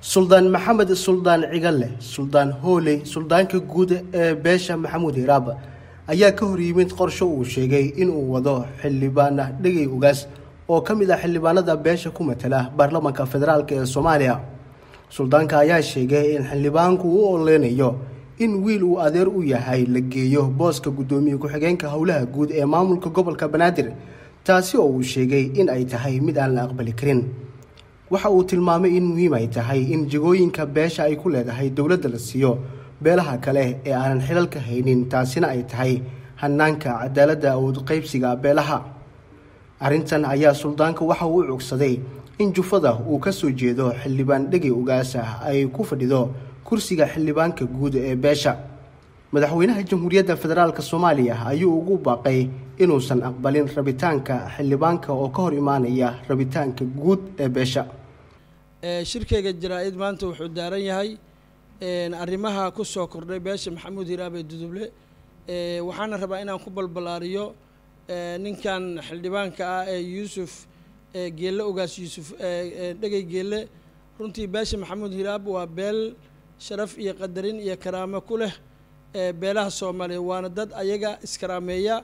suldaan maxamed suldaan cigale suldaan hooley suldaanka guud ee beesha maxamuud hiraaba ayaa ka horyimid qorsho uu sheegay inuu wado xildhibaana dhegey ugaas oo ka mid ah xildhibaanada beesha ku matala baarlamaanka federaalk ee soomaaliya suldaanka ayaa sheegay in xildhibaanku u oleynayo in wiil uu adeer u yahay la geeyo booska guddoomiye ku-xigeenka howlaha guud ee maamulka gobolka banaadir taasi oo uu sheegay in ay tahay mid aan la aqbali karin waxa uu tilmaamay in muhiim ay tahay in jegooyinka beesha ay ku leedahay dowladda la siiyo beelaha kale ee aanan xilalka haynin taasina ay tahay hanaanka cadaaladda awood qaybsiga beelaha arrintan ayaa suldaanka waxa uu u cogsaday in jufada uu ka soo jeedo xildhibaan dhegi ugaasah ay ku fadhido kursiga xildhibaanka guud ee beesha madaxweynaha jamhuuriyadda federaalk soomaaliya ayuu ugu baaqay inuusan aqbalin rabitaanka xildhibaanka oo ka hor imaanaya rabitaanka guud ee beesha shirkeyga jaraa-id maanta wuxuu daaran yahay arrimaha ku soo kordhay beesha maxamuud hiraabee duduble waxaana rabaa inaan ku balbalaariyo ninkan xildhibaanka ah ee yuusuf geelle ogaas yuusuf dhegey geelle runtii beesha maxamuud hiraab waa beel sharaf iyo qadarin iyo karaamo ku leh beelaha soomaaliya waana dad ayaga iskaraameeya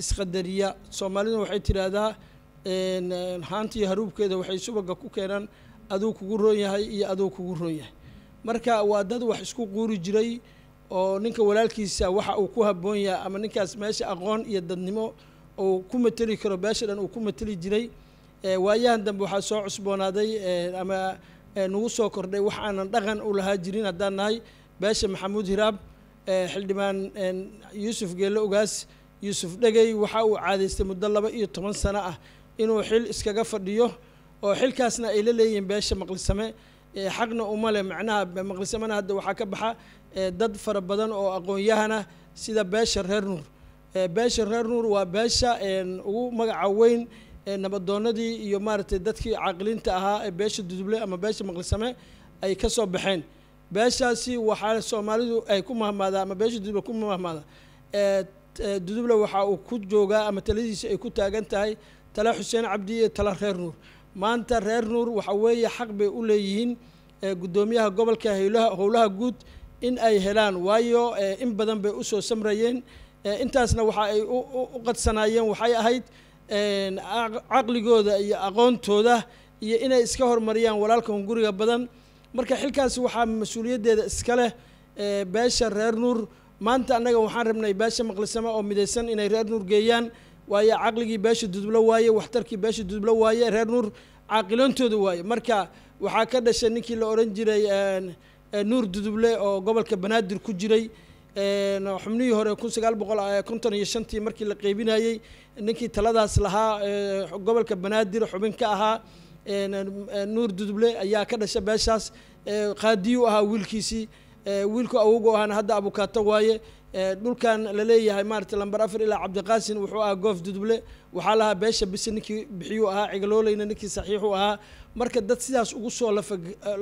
isqadariya soomaalidu waxay tiraahdaa haantiiyo haruubkeeda waxay subaga ku keenaan aduu kugu roon yahay iyo aduu kugu roon yahay marka waa dad wax isku quuri jiray oo ninka walaalkiisa waxa uu ku habboon yahay ama ninkaas meesha aqoon iyo dadnimo uu ku mateli karo beesha dhan uu ku mateli jiray waayahan dambe waxaa soo cusboonaaday ama nagu soo kordhay wax aanan dhaqan u lahaa jirin haddaan nahay beesha maxamuud hiraab xildhibaan yuusuf geelle ogaas yuusuf dhegay waxa uu caadaystay muddo laba iyo toban sano ah inuu xil iskaga fadhiyo oo xilkaasna ay la leeyihiin beesha maqlisame xaqna uma leh macnaha maqlisamena hadda waxaa ka baxa dad fara badan oo aqoonyahana sida beesha reer nuur beesha reer nuur waa beesha ugu magaca weyn nabadoonadii iyo maaragtay dadkii caaqiliinta ahaa ee beesha duduble ama beesha maqlisame ay ka soo baxeen beeshaasi waxaa soomaalidu ay ku mahmaadaa ama beesha duduble ku mahmaada duduble waxa uu ku joogaa ama taladiisa ay ku taagan tahay tala xuseen cabdi iyo tala reer nuur maanta reer nuur waxa weeye xaq bay u leeyihiin eh, guddoomiyaha gobolka howlaha howlaha guud in ay helaan waayo eh, in badan bay usoo samrayeen eh, intaasna waxa ay u qadsanaayeen waxay ahayd caqligooda iyo aqoontooda iyo inay iska hormariyaan walaalkan guriga badan marka xilkaasi waxaa mas-uuliyaddeeda iska leh beesha reer nuur maanta annaga waxaan rabnay beesha maqlisamo oo midaysan inay reer nuur geeyaan waayo caqligii beesha dudubla waaye waxtarkii beesha dudubla waaye reer nuur caaqiloontooda waaye marka waxaa ka dhashay ninkii la odhan jiray nuur duduble oo gobolka banaadir ku jiray xubnihii hore kun sagaal boqol konton iyo shantii markii la qeybinayey ninkii taladaas lahaa gobolka banaadir xubin ka ahaa nuur duduble ayaa ka dhashay beeshaas qaadiyu ahaa wiilkiisii Eh, wiilku awogu ahaana hadda abukaato waaye eh, dhulkan laleeyahay maaratay lamber afar ilaa cabdiqaasin wuxuu ahaa goof duduble waxaa lahaa beesha bise ninkii bixiyuu ahaa cigalooleyna ninkii saxiixuu ahaa marka dad sidaas ugu soo lafa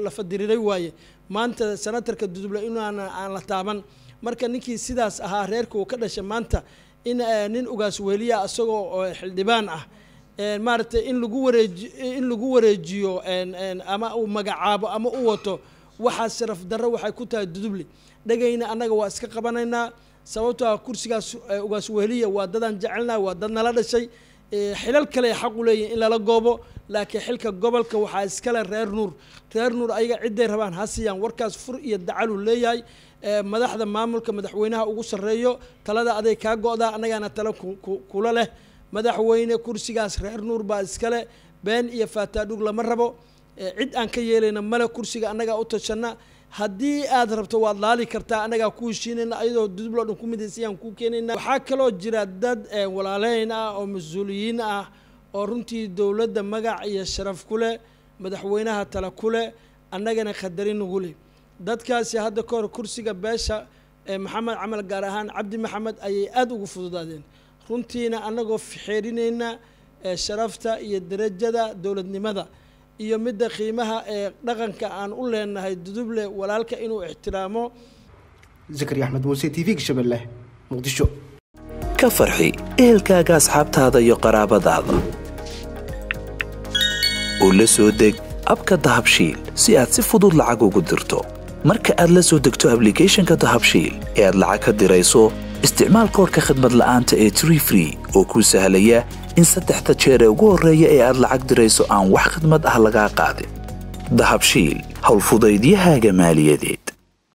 lafadiriray waaye maanta senatarka duduble inaan aan la taaban marka ninkii sidaas ahaa reerka uu ka dhashay maanta in eh, nin ugaas weeliya isagoo xildhibaan ah maaragtay in lagu wareeji in lagu wareejiyo ama uu magacaabo ama u wato waxaa sharaf darro waxay ku tahay dudubli dhegayna annaga waa iska qabanaynaa sababto ah kursigaas ugaas weheliya waa dadaan jecelnaha waa dad nala dhashay xilal kale xaqu leeyihin in lala goobo laakiin xilka gobolka waxaa iskale reer nuur reer nuur ayaga ciday rabaan ha siiyaan warkaas fur iyo dacalu leeyahay madaxda maamulka madaxweynaha ugu sarreeyo talada aday kaa go-daa annagaana tala kula leh madaxweyne kursigaas reer nuur baa iskale been iyo faataadhug lama rabo Eh, cid aan ka yeelayna male kursiga annagaa u tashanna haddii aad rabto waad laali kartaa annagaa ku heshiinayna ayadoo dudubloo dhan ku midaysayaan kuu keenayna waxaa kaloo jira dad eh, walaaleyn ah oo mas-uuliyiin ah oo runtii dowladda magac iyo sharaf ku leh madaxweynaha tale ku leh annagana khadarin nagu leh dadkaasi hadda ka hor kursiga beesha eh, maxamed camal gaar ahaan cabdi maxamed ayay aada ugu fududaadeen runtiina annagoo xeerinayna sharafta iyo darajada dowladnimada iyo midda qiimaha ee dhaqanka aan u leenahay duduble walaalka inuu ixtiraamo zakari axmed muuse t v-ga muqdisho ka farxi ehelkaaga asxaabtaada iyo qaraabadaada oo la soo deg abka dahabshiil si aad si fudud lacag ugu dirto marka aad la soo degto ablikeeshinka dahabshiil ee aad lacag ka dirayso isticmaal koorka khadmad la'aanta ee trifree oo kuu sahlaya in saddexda jeer ee ugu horreeya ee aad lacag dirayso aan wax khadmad ah lagaa qaadin dahabshiil howlfudaydiyahaaga maaliyadeed